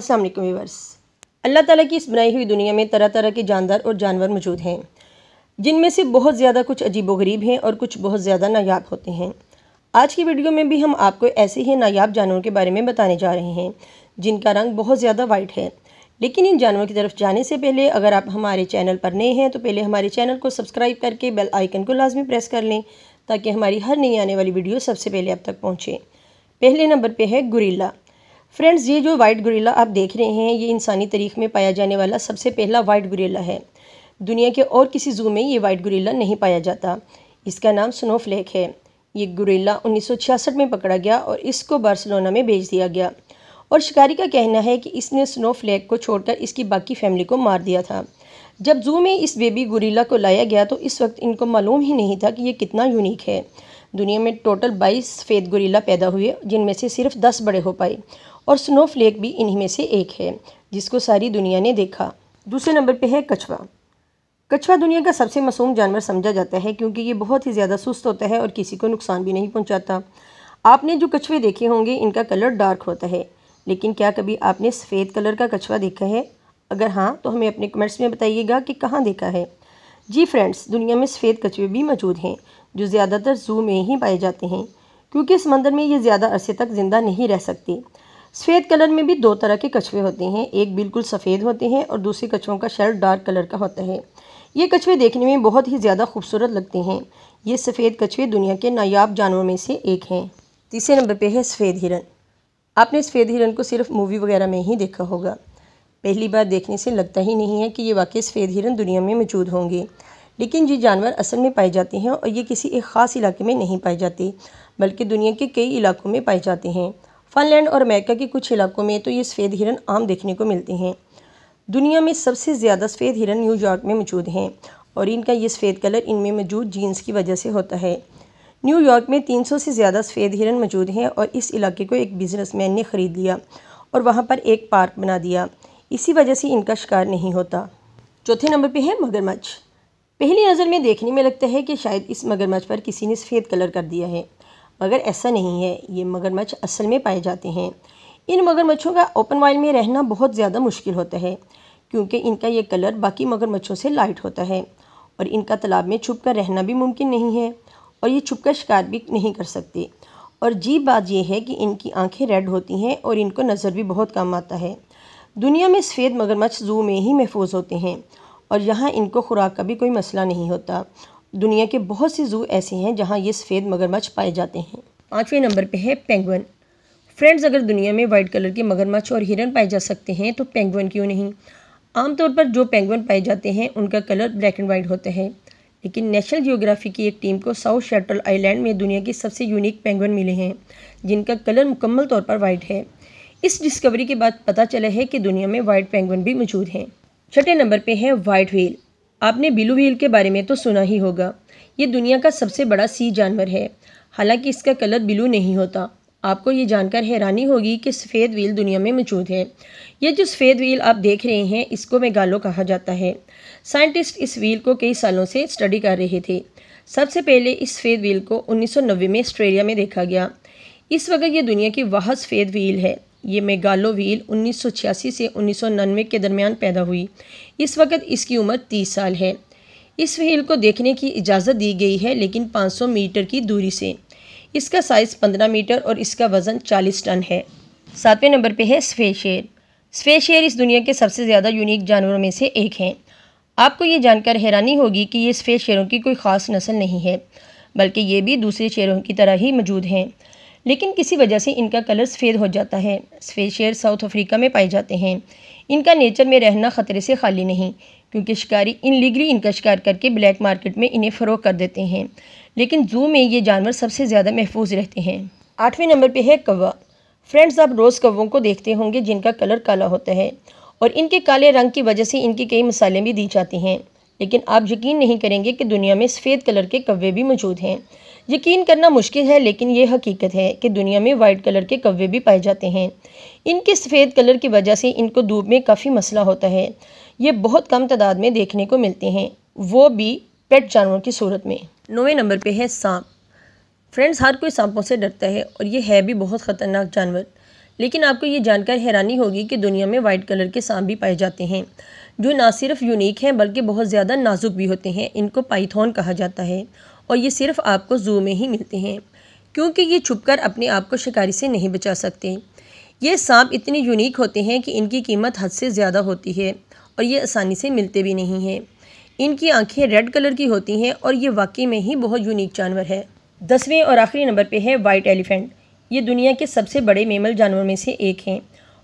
अस्सलाम वालेकुम अल्लाह ताला की इस बनाई हुई दुनिया में तरह तरह के जानदार और जानवर मौजूद हैं जिनमें से बहुत ज़्यादा कुछ अजीब गरीब हैं और कुछ बहुत ज़्यादा नायाब होते हैं आज की वीडियो में भी हम आपको ऐसे ही नायाब जानवरों के बारे में बताने जा रहे हैं जिनका रंग बहुत ज़्यादा वाइट है लेकिन इन जानवरों की तरफ जाने से पहले अगर आप हमारे चैनल पर नए हैं तो पहले हमारे चैनल को सब्सक्राइब करके बेल आइकन को लाजमी प्रेस कर लें ताकि हमारी हर नई आने वाली वीडियो सबसे पहले अब तक पहुँचे पहले नंबर पर है गुरीला फ्रेंड्स ये जो वाइट गुरीला आप देख रहे हैं ये इंसानी तारीख में पाया जाने वाला सबसे पहला वाइट गुरीला है दुनिया के और किसी जू में ये वाइट गुरीला नहीं पाया जाता इसका नाम स्नोफ्लेक है ये गुरीला 1966 में पकड़ा गया और इसको बार्सिलोना में भेज दिया गया और शिकारी का कहना है कि इसने स्नो फ्लैग को छोड़कर इसकी बाकी फैमिली को मार दिया था जब जू में इस बेबी गुरीला को लाया गया तो इस वक्त इनको मालूम ही नहीं था कि ये कितना यूनिक है दुनिया में टोटल 22 सफ़ेद गुरीला पैदा हुए जिनमें से सिर्फ 10 बड़े हो पाए और स्नो फ्लेक भी इन्हीं में से एक है जिसको सारी दुनिया ने देखा दूसरे नंबर पे है कछुआ कछुआ दुनिया का सबसे मासूम जानवर समझा जाता है क्योंकि ये बहुत ही ज़्यादा सुस्त होता है और किसी को नुकसान भी नहीं पहुँचाता आपने जो कछुए देखे होंगे इनका कलर डार्क होता है लेकिन क्या कभी आपने सफ़ेद कलर का कछुआ देखा है अगर हाँ तो हमें अपने कमेंट्स में बताइएगा कि कहाँ देखा है जी फ्रेंड्स दुनिया में सफ़ेद कछुए भी मौजूद हैं जो ज़्यादातर ज़ू में ही पाए जाते हैं क्योंकि समंदर में ये ज़्यादा अरसे तक ज़िंदा नहीं रह सकती सफ़ेद कलर में भी दो तरह के कछुए होते हैं एक बिल्कुल सफ़ेद होते हैं और दूसरे कछुओं का शर्ट डार्क कलर का होता है ये कछुए देखने में बहुत ही ज़्यादा खूबसूरत लगते हैं ये सफ़ेद कछुए दुनिया के नायाब जानवरों में से एक हैं तीसरे नंबर पे है सफ़ेद हिरन आपने सफ़ेद हिरन को सिर्फ मूवी वगैरह में ही देखा होगा पहली बार देखने से लगता ही नहीं है कि ये वाकई सफ़ेद हिरन दुनिया में मौजूद होंगे लेकिन ये जानवर असल में पाए जाते हैं और ये किसी एक ख़ास इलाके में नहीं पाए जाते बल्कि दुनिया के कई इलाकों में पाए जाते हैं फ़नलैंड और अमेरिका के कुछ इलाकों में तो ये सफ़ेद हिरन आम देखने को मिलते हैं दुनिया में सबसे ज़्यादा सफ़ेद हिरन न्यूयॉर्क में मौजूद हैं और इनका ये सफ़ेद कलर इनमें मौजूद जीन्स की वजह से होता है न्यूयॉर्क में 300 से ज़्यादा सफ़ेद हिरन मौजूद हैं और इस इलाके को एक बिजनेसमैन ने ख़रीद लिया और वहाँ पर एक पार्क बना दिया इसी वजह से इनका शिकार नहीं होता चौथे नंबर पे है मगरमच्छ पहली नज़र में देखने में लगता है कि शायद इस मगरमच्छ पर किसी ने सफ़ेद कलर कर दिया है मगर ऐसा नहीं है ये मगरमच्छ असल में पाए जाते हैं इन मगरमच्छों का ओपन वाइल में रहना बहुत ज़्यादा मुश्किल होता है क्योंकि इनका यह कलर बाकी मगरमच्छों से लाइट होता है और इनका तालाब में छुप कर रहना भी मुमकिन नहीं है और ये छुप कर शिकार भी नहीं कर सकते और जी बात यह है कि इनकी आंखें रेड होती हैं और इनको नज़र भी बहुत कम आता है दुनिया में सफ़ेद मगरमच्छ ज़ू में ही महफूज होते हैं और यहाँ इनको खुराक का भी कोई मसला नहीं होता दुनिया के बहुत से ज़ू ऐसे हैं जहाँ ये सफ़ेद मगरमच्छ पाए जाते हैं पाँचवें नंबर पे है पेंगुइन फ्रेंड्स अगर दुनिया में वाइट कलर के मगरमच्छ और हिरन पाए जा सकते हैं तो पेंगुइन क्यों नहीं आमतौर पर जो पेंगुइन पाए जाते हैं उनका कलर ब्लैक एंड वाइट होता है लेकिन नेशनल जियोग्राफी की एक टीम को साउथ शेटल आइलैंड में दुनिया के सबसे यूनिक पेंगुइन मिले हैं जिनका कलर मुकम्मल तौर पर वाइट है इस डिस्कवरी के बाद पता चला है कि दुनिया में वाइट पेंगुइन भी मौजूद हैं छठे नंबर पे है वाइट व्हील आपने बिलू व्हील के बारे में तो सुना ही होगा ये दुनिया का सबसे बड़ा सी जानवर है हालांकि इसका कलर बिलू नहीं होता आपको ये जानकर हैरानी होगी कि सफ़ेद व्हील दुनिया में मौजूद है ये जो सफ़ेद व्हील आप देख रहे हैं इसको मेगालो कहा जाता है साइंटिस्ट इस व्हील को कई सालों से स्टडी कर रहे थे सबसे पहले इस सफ़ेद व्हील को उन्नीस में ऑस्ट्रेलिया में देखा गया इस वक्त ये दुनिया की वाह सफ़ेद व्हील है ये मेगालो व्हील उन्नीस से उन्नीस के दरमियान पैदा हुई इस वक्त इसकी उम्र 30 साल है इस व्हील को देखने की इजाज़त दी गई है लेकिन 500 मीटर की दूरी से इसका साइज़ 15 मीटर और इसका वज़न 40 टन है सातवें नंबर पे है स्फे शेर स्फे शेर इस दुनिया के सबसे ज़्यादा यूनिक जानवरों में से एक हैं आपको ये जानकर हैरानी होगी कि ये स्फे शेरों की कोई ख़ास नस्ल नहीं है बल्कि ये भी दूसरे शेरों की तरह ही मौजूद हैं लेकिन किसी वजह से इनका कलर सफ़ेद हो जाता है सफ़ेद शेर साउथ अफ्रीका में पाए जाते हैं इनका नेचर में रहना ख़तरे से खाली नहीं क्योंकि शिकारी इन लीगली इनका शिकार करके ब्लैक मार्केट में इन्हें फ़रोग कर देते हैं लेकिन जू में ये जानवर सबसे ज़्यादा महफूज रहते हैं आठवें नंबर पर है कौवा फ्रेंड्स आप रोज़ कौवों को देखते होंगे जिनका कलर काला होता है और इनके काले रंग की वजह से इनकी कई मसालें भी दी जाती हैं लेकिन आप यकीन नहीं करेंगे कि दुनिया में सफ़ेद कलर के कव्वे भी मौजूद हैं यकीन करना मुश्किल है लेकिन ये हकीकत है कि दुनिया में वाइट कलर के कव्वे भी पाए जाते हैं इनके सफ़ेद कलर की वजह से इनको धूप में काफ़ी मसला होता है ये बहुत कम तादाद में देखने को मिलते हैं वो भी पेट जानवर की सूरत में नौवें नंबर पर है सांप फ्रेंड्स हर कोई सांपों से डरता है और ये है भी बहुत ख़तरनाक जानवर लेकिन आपको ये जानकर हैरानी होगी कि दुनिया में वाइट कलर के सांप भी पाए जाते हैं जो ना सिर्फ यूनिक हैं बल्कि बहुत ज़्यादा नाजुक भी होते हैं इनको पाइथॉन कहा जाता है और ये सिर्फ आपको जू में ही मिलते हैं क्योंकि ये छुपकर अपने आप को शिकारी से नहीं बचा सकते ये सांप इतने यूनिक होते हैं कि इनकी कीमत हद से ज़्यादा होती है और ये आसानी से मिलते भी नहीं हैं इनकी आंखें रेड कलर की होती हैं और ये वाकई में ही बहुत यूनिक जानवर है दसवें और आखिरी नंबर पे है वाइट एलिफेंट ये दुनिया के सबसे बड़े मेमल जानवर में से एक हैं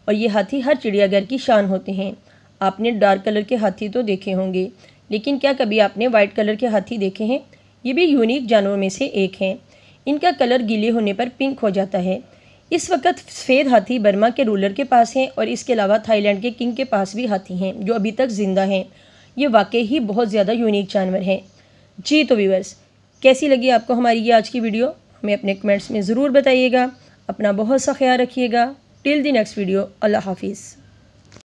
और ये हाथी हर चिड़ियाघर की शान होते हैं आपने डार्क कलर के हाथी तो देखे होंगे लेकिन क्या कभी आपने वाइट कलर के हाथी देखे हैं ये भी यूनिक जानवरों में से एक हैं इनका कलर गीले होने पर पिंक हो जाता है इस वक्त सफ़ेद हाथी बर्मा के रूलर के पास हैं और इसके अलावा थाईलैंड के किंग के पास भी हाथी हैं जो अभी तक ज़िंदा हैं ये वाकई ही बहुत ज़्यादा यूनिक जानवर हैं जी तो व्यूवर्स कैसी लगी आपको हमारी ये आज की वीडियो हमें अपने कमेंट्स में ज़रूर बताइएगा अपना बहुत सा ख्याल रखिएगा टिल दी नेक्स्ट वीडियो अल्लाह हाफिज़